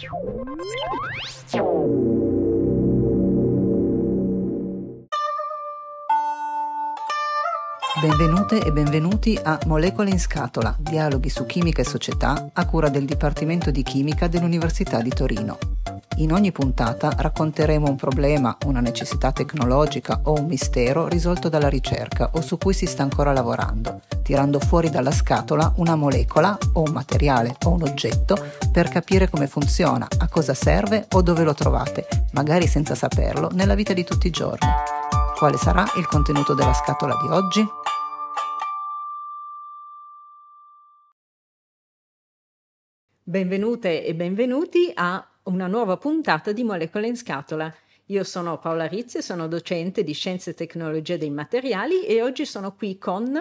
you Benvenute e benvenuti a Molecole in Scatola, dialoghi su chimica e società a cura del Dipartimento di Chimica dell'Università di Torino. In ogni puntata racconteremo un problema, una necessità tecnologica o un mistero risolto dalla ricerca o su cui si sta ancora lavorando, tirando fuori dalla scatola una molecola o un materiale o un oggetto per capire come funziona, a cosa serve o dove lo trovate, magari senza saperlo, nella vita di tutti i giorni. Quale sarà il contenuto della scatola di oggi? Benvenute e benvenuti a una nuova puntata di Molecole in Scatola. Io sono Paola Rizzi, sono docente di Scienze e Tecnologie dei Materiali e oggi sono qui con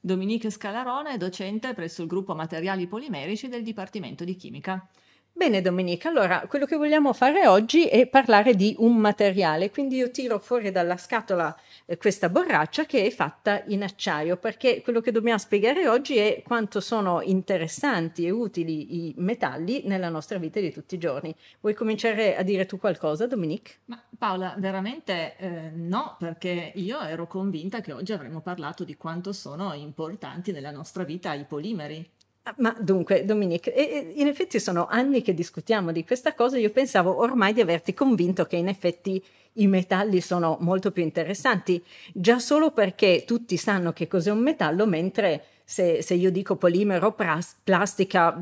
Dominique Scalarone, docente presso il gruppo Materiali Polimerici del Dipartimento di Chimica. Bene Domenica, allora quello che vogliamo fare oggi è parlare di un materiale, quindi io tiro fuori dalla scatola eh, questa borraccia che è fatta in acciaio, perché quello che dobbiamo spiegare oggi è quanto sono interessanti e utili i metalli nella nostra vita di tutti i giorni. Vuoi cominciare a dire tu qualcosa Dominique? Ma Paola, veramente eh, no, perché io ero convinta che oggi avremmo parlato di quanto sono importanti nella nostra vita i polimeri. Ah, ma dunque, Dominique, in effetti sono anni che discutiamo di questa cosa. Io pensavo ormai di averti convinto che in effetti i metalli sono molto più interessanti, già solo perché tutti sanno che cos'è un metallo, mentre se, se io dico polimero, pras, plastica,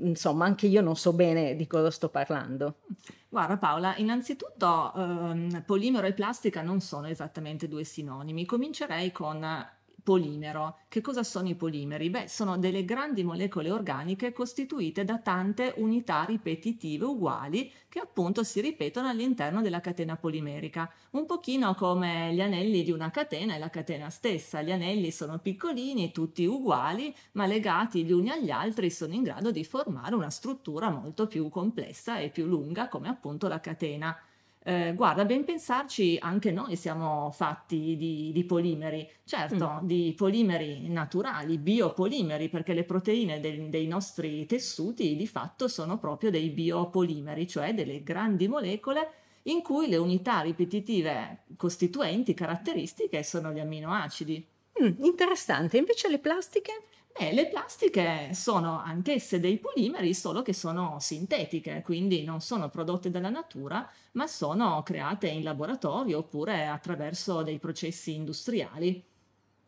insomma, anche io non so bene di cosa sto parlando. Guarda Paola, innanzitutto ehm, polimero e plastica non sono esattamente due sinonimi. Comincerei con polimero. Che cosa sono i polimeri? Beh, sono delle grandi molecole organiche costituite da tante unità ripetitive uguali che appunto si ripetono all'interno della catena polimerica, un pochino come gli anelli di una catena e la catena stessa. Gli anelli sono piccolini, tutti uguali, ma legati gli uni agli altri sono in grado di formare una struttura molto più complessa e più lunga come appunto la catena. Eh, guarda, ben pensarci, anche noi siamo fatti di, di polimeri, certo, mm. di polimeri naturali, biopolimeri, perché le proteine de- dei nostri tessuti di fatto sono proprio dei biopolimeri, cioè delle grandi molecole in cui le unità ripetitive costituenti caratteristiche sono gli amminoacidi. Mm, interessante, invece le plastiche? E eh, le plastiche sono anch'esse dei polimeri, solo che sono sintetiche, quindi non sono prodotte dalla natura, ma sono create in laboratorio oppure attraverso dei processi industriali.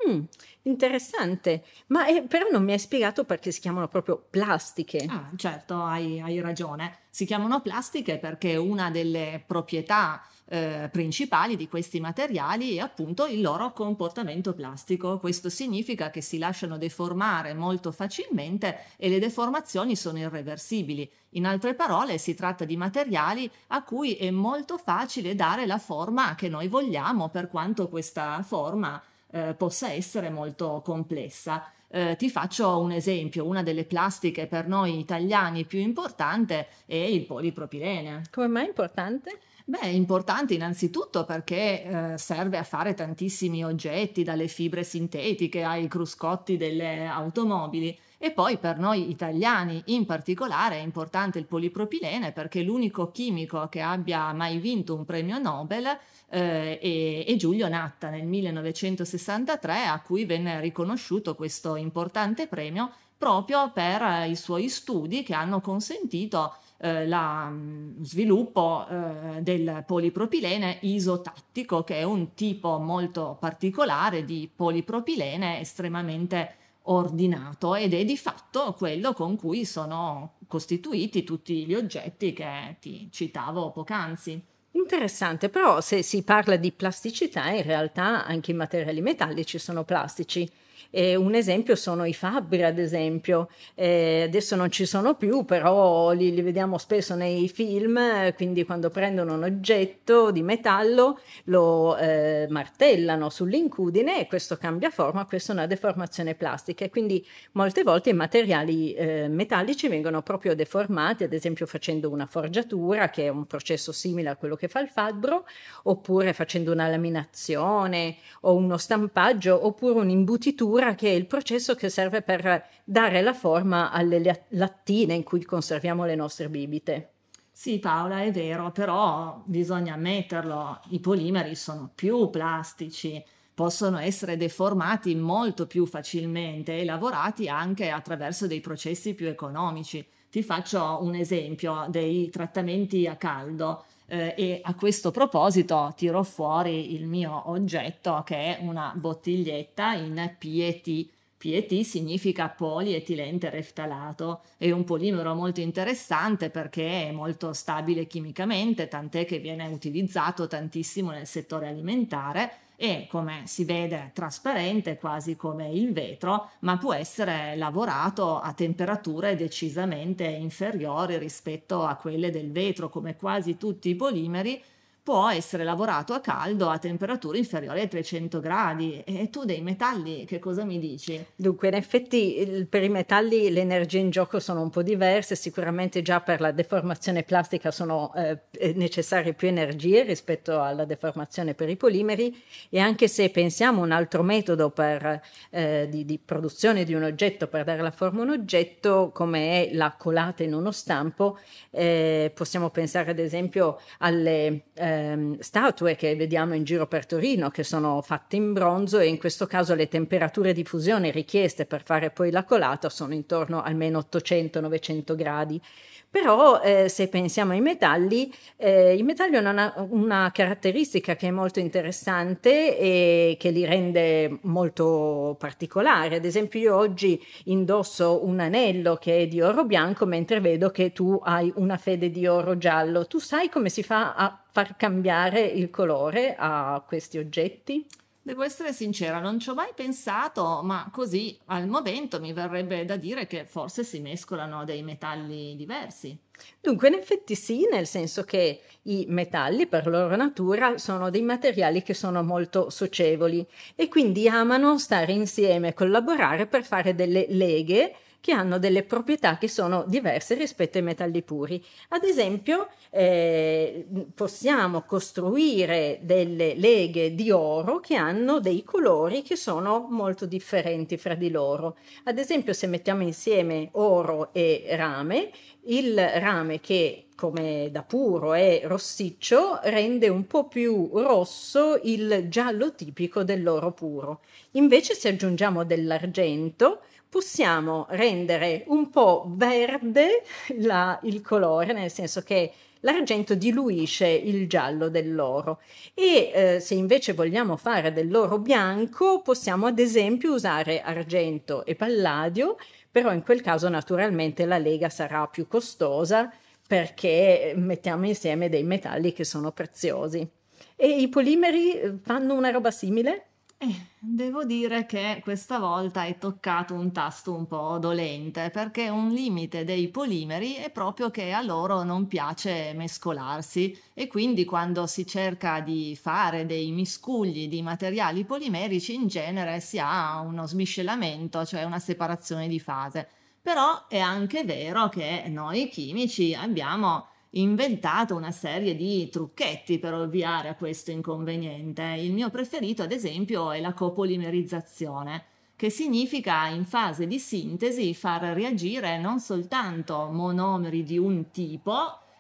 Mm, interessante, ma eh, però non mi hai spiegato perché si chiamano proprio plastiche. Ah, certo, hai, hai ragione. Si chiamano plastiche perché una delle proprietà eh, principali di questi materiali è appunto il loro comportamento plastico. Questo significa che si lasciano deformare molto facilmente e le deformazioni sono irreversibili. In altre parole, si tratta di materiali a cui è molto facile dare la forma che noi vogliamo, per quanto questa forma eh, possa essere molto complessa. Eh, ti faccio un esempio, una delle plastiche per noi italiani più importante è il polipropilene. Come mai importante? Beh, è importante innanzitutto perché eh, serve a fare tantissimi oggetti, dalle fibre sintetiche ai cruscotti delle automobili. E poi per noi italiani in particolare è importante il polipropilene perché è l'unico chimico che abbia mai vinto un premio Nobel eh, è, è, Giulio Natta nel 1963 a cui venne riconosciuto questo importante premio proprio per i suoi studi che hanno consentito eh, lo mm, sviluppo eh, del polipropilene isotattico, che è un tipo molto particolare di polipropilene estremamente ordinato ed è di fatto quello con cui sono costituiti tutti gli oggetti che ti citavo poc'anzi. Interessante, però se si parla di plasticità, in realtà anche i materiali metallici sono plastici. Eh, un esempio sono i fabbri, ad esempio. Eh, adesso non ci sono più, però li, li, vediamo spesso nei film, quindi quando prendono un oggetto di metallo lo eh, martellano sull'incudine e questo cambia forma, questa è una deformazione plastica e quindi molte volte i materiali eh, metallici vengono proprio deformati, ad esempio facendo una forgiatura, che è un processo simile a quello che che fa il fabbro, oppure facendo una laminazione o uno stampaggio, oppure un'imbutitura che è il processo che serve per dare la forma alle lattine in cui conserviamo le nostre bibite. Sì Paola, è vero, però bisogna ammetterlo, i polimeri sono più plastici, possono essere deformati molto più facilmente e lavorati anche attraverso dei processi più economici. Ti faccio un esempio dei trattamenti a caldo. Eh, e a questo proposito tiro fuori il mio oggetto che è una bottiglietta in PET. PET significa polietilente reftalato, è un polimero molto interessante perché è molto stabile chimicamente, tant'è che viene utilizzato tantissimo nel settore alimentare e come si vede trasparente quasi come il vetro, ma può essere lavorato a temperature decisamente inferiori rispetto a quelle del vetro, come quasi tutti i polimeri può essere lavorato a caldo a temperature inferiori ai 300 gradi. E tu dei metalli che cosa mi dici? Dunque, in effetti per i metalli le energie in gioco sono un po' diverse, sicuramente già per la deformazione plastica sono eh, eh, necessarie più energie rispetto alla deformazione per i polimeri e anche se pensiamo a un altro metodo per, eh, di, di produzione di un oggetto per dare la forma a un oggetto come è la colata in uno stampo, eh, possiamo pensare ad esempio alle... Eh, ehm, statue che vediamo in giro per Torino, che sono fatte in bronzo e in questo caso le temperature di fusione richieste per fare poi la colata sono intorno almeno 800-900 gradi. Però eh, se pensiamo ai metalli, eh, il metallo non ha una caratteristica che è molto interessante e che li rende molto particolari. Ad esempio io oggi indosso un anello che è di oro bianco mentre vedo che tu hai una fede di oro giallo. Tu sai come si fa a far cambiare il colore a questi oggetti? Devo essere sincera, non ci ho mai pensato, ma così al momento mi verrebbe da dire che forse si mescolano dei metalli diversi. Dunque, in effetti sì, nel senso che i metalli per loro natura sono dei materiali che sono molto socievoli e quindi amano stare insieme, collaborare per fare delle leghe che hanno delle proprietà che sono diverse rispetto ai metalli puri. Ad esempio, eh, possiamo costruire delle leghe di oro che hanno dei colori che sono molto differenti fra di loro. Ad esempio, se mettiamo insieme oro e rame, il rame che come da puro è rossiccio, rende un po' più rosso il giallo tipico dell'oro puro. Invece se aggiungiamo dell'argento, possiamo rendere un po' verde la, il colore, nel senso che l'argento diluisce il giallo dell'oro e eh, se invece vogliamo fare dell'oro bianco possiamo ad esempio usare argento e palladio, però in quel caso naturalmente la lega sarà più costosa perché mettiamo insieme dei metalli che sono preziosi. E i polimeri eh, fanno una roba simile? Eh, devo dire che questa volta hai toccato un tasto un po' dolente, perché un limite dei polimeri è proprio che a loro non piace mescolarsi e quindi quando si cerca di fare dei miscugli di materiali polimerici in genere si ha uno smiscelamento, cioè una separazione di fase. Però è anche vero che noi chimici abbiamo inventato una serie di trucchetti per ovviare a questo inconveniente. Il mio preferito, ad esempio, è la copolimerizzazione, che significa in fase di sintesi far reagire non soltanto monomeri di un tipo,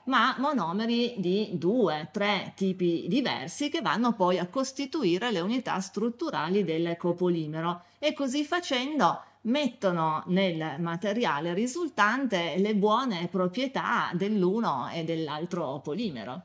ma monomeri di due, tre tipi diversi che vanno poi a costituire le unità strutturali del copolimero e così facendo mettono nel materiale risultante le buone proprietà dell'uno e dell'altro polimero.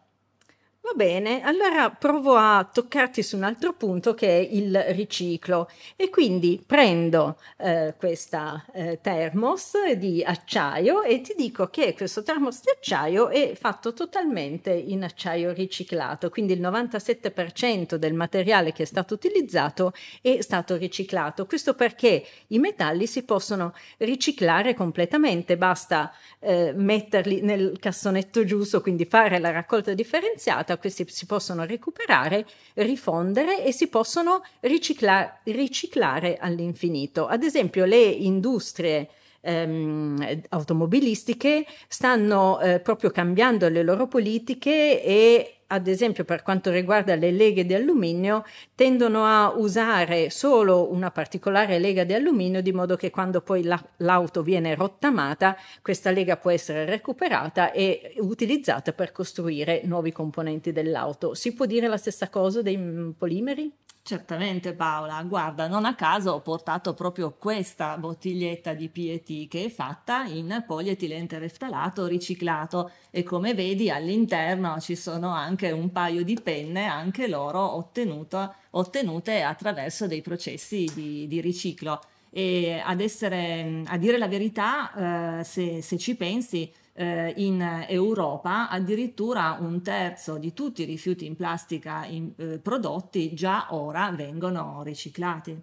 Va bene, allora provo a toccarti su un altro punto che è il riciclo e quindi prendo eh, questa eh, termos di acciaio e ti dico che questo termos di acciaio è fatto totalmente in acciaio riciclato, quindi il 97% del materiale che è stato utilizzato è stato riciclato. Questo perché i metalli si possono riciclare completamente, basta eh, metterli nel cassonetto giusto, quindi fare la raccolta differenziata questi si possono recuperare, rifondere e si possono ricicla- riciclare all'infinito. Ad esempio le industrie ehm, automobilistiche stanno eh, proprio cambiando le loro politiche e ad esempio per quanto riguarda le leghe di alluminio, tendono a usare solo una particolare lega di alluminio di modo che quando poi la, l'auto viene rottamata, questa lega può essere recuperata e utilizzata per costruire nuovi componenti dell'auto. Si può dire la stessa cosa dei polimeri? Certamente Paola, guarda, non a caso ho portato proprio questa bottiglietta di PET che è fatta in polietilente reftalato riciclato e come vedi all'interno ci sono anche anche un paio di penne, anche loro ottenuto, ottenute attraverso dei processi di, di riciclo. E ad essere, a dire la verità, eh, se, se, ci pensi, eh, in Europa addirittura un terzo di tutti i rifiuti in plastica in, eh, prodotti già ora vengono riciclati.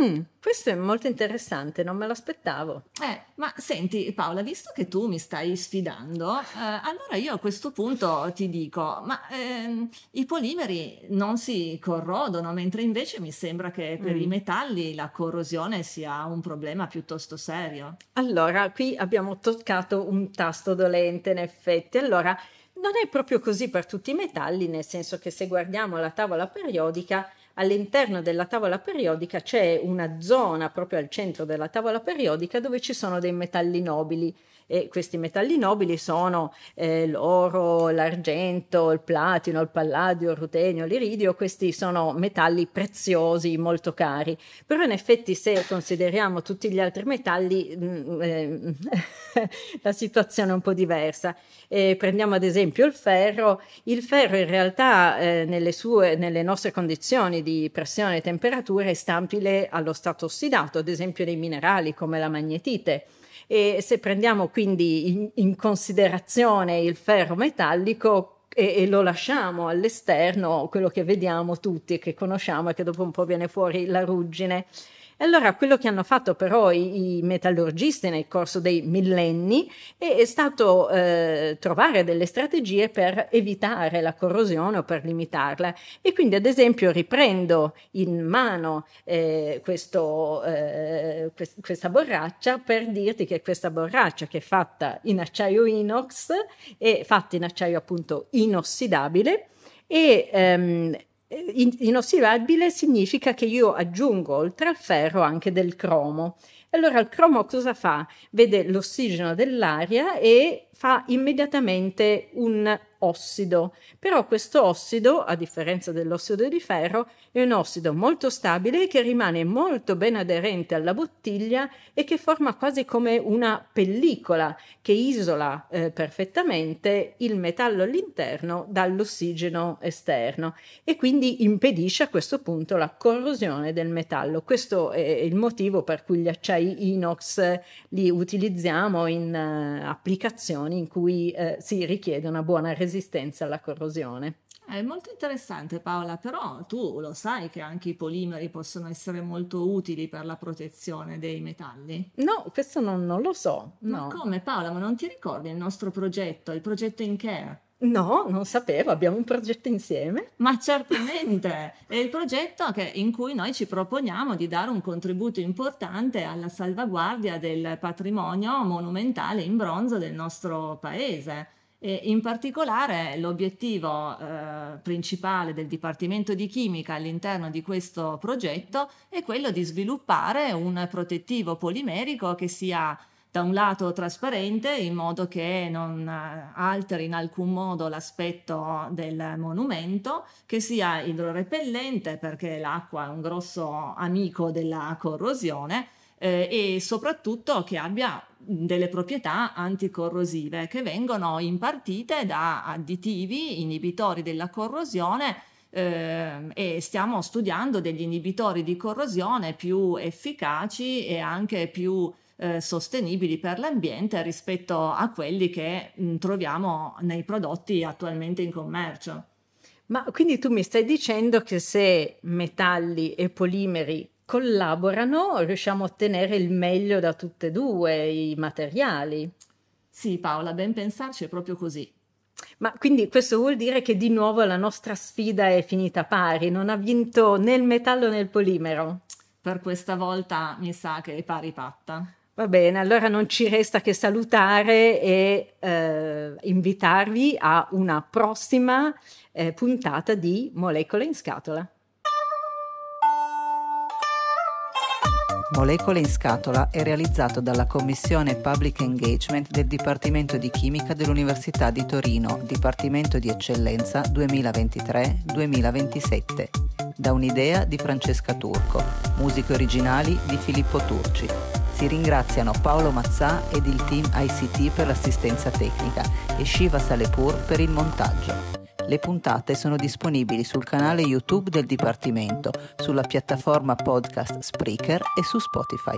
Mm, questo è molto interessante, non me l'aspettavo. Eh, ma senti Paola, visto che tu mi stai sfidando, eh, allora io a questo punto ti dico, ma ehm, i polimeri non si corrodono, mentre invece mi sembra che per mm. i metalli la corrosione sia un problema piuttosto serio. Allora, qui abbiamo toccato un tasto dolente, in effetti. Allora, non è proprio così per tutti i metalli, nel senso che se guardiamo la tavola periodica, all'interno della tavola periodica c'è una zona proprio al centro della tavola periodica dove ci sono dei metalli nobili e questi metalli nobili sono eh, l'oro, l'argento, il platino, il palladio, il rutenio, l'iridio, questi sono metalli preziosi, molto cari, però in effetti se consideriamo tutti gli altri metalli mh, mm, eh, la situazione è un po' diversa. Eh, prendiamo ad esempio il ferro, il ferro in realtà eh, nelle, sue, nelle nostre condizioni di di pressione e temperatura e stabile allo stato ossidato, ad esempio dei minerali come la magnetite. E se prendiamo quindi in, in considerazione il ferro metallico, e, lo lasciamo all'esterno, quello che vediamo tutti e che conosciamo è che dopo un po' viene fuori la ruggine. E allora quello che hanno fatto però i, i metallurgisti nel corso dei millenni è, è stato eh, trovare delle strategie per evitare la corrosione o per limitarla. E quindi ad esempio riprendo in mano eh, questo, eh, quest- questa borraccia per dirti che questa borraccia che è fatta in acciaio inox è fatta in acciaio appunto inossidabile e ehm, eh, inossidabile significa che io aggiungo oltre al ferro anche del cromo. Allora il cromo cosa fa? Vede l'ossigeno dell'aria e fa immediatamente un ossido, però questo ossido, a differenza dell'ossido di ferro, è un ossido molto stabile che rimane molto ben aderente alla bottiglia e che forma quasi come una pellicola che isola eh, perfettamente il metallo all'interno dall'ossigeno esterno e quindi impedisce a questo punto la corrosione del metallo. Questo è il motivo per cui gli acciai inox eh, li utilizziamo in eh, applicazioni in cui eh, si richiede una buona resistenza resistenza alla corrosione. È molto interessante Paola, però tu lo sai che anche i polimeri possono essere molto utili per la protezione dei metalli? No, questo non, non lo so. No. Ma come Paola, ma non ti ricordi il nostro progetto, il progetto In Care? No, non sapevo, abbiamo un progetto insieme. Ma certamente, è il progetto che, in cui noi ci proponiamo di dare un contributo importante alla salvaguardia del patrimonio monumentale in bronzo del nostro paese. E in particolare l'obiettivo eh, principale del Dipartimento di Chimica all'interno di questo progetto è quello di sviluppare un protettivo polimerico che sia da un lato trasparente in modo che non eh, alteri in alcun modo l'aspetto del monumento, che sia idrorepellente perché l'acqua è un grosso amico della corrosione eh, e soprattutto che abbia delle proprietà anticorrosive che vengono impartite da additivi inibitori della corrosione eh, e stiamo studiando degli inibitori di corrosione più efficaci e anche più eh, sostenibili per l'ambiente rispetto a quelli che mh, troviamo nei prodotti attualmente in commercio. Ma quindi tu mi stai dicendo che se metalli e polimeri collaborano riusciamo a ottenere il meglio da tutte e due i materiali. Sì Paola, ben pensarci è proprio così. Ma quindi questo vuol dire che di nuovo la nostra sfida è finita pari, non ha vinto né il metallo né il polimero. Per questa volta mi sa che è pari patta. Va bene, allora non ci resta che salutare e eh, invitarvi a una prossima eh, puntata di Molecole in scatola. Molecole in scatola è realizzato dalla Commissione Public Engagement del Dipartimento di Chimica dell'Università di Torino, Dipartimento di Eccellenza 2023-2027, da un'idea di Francesca Turco, musiche originali di Filippo Turci. Si ringraziano Paolo Mazzà ed il team ICT per l'assistenza tecnica e Shiva Salepur per il montaggio. Le puntate sono disponibili sul canale YouTube del Dipartimento, sulla piattaforma podcast Spreaker e su Spotify.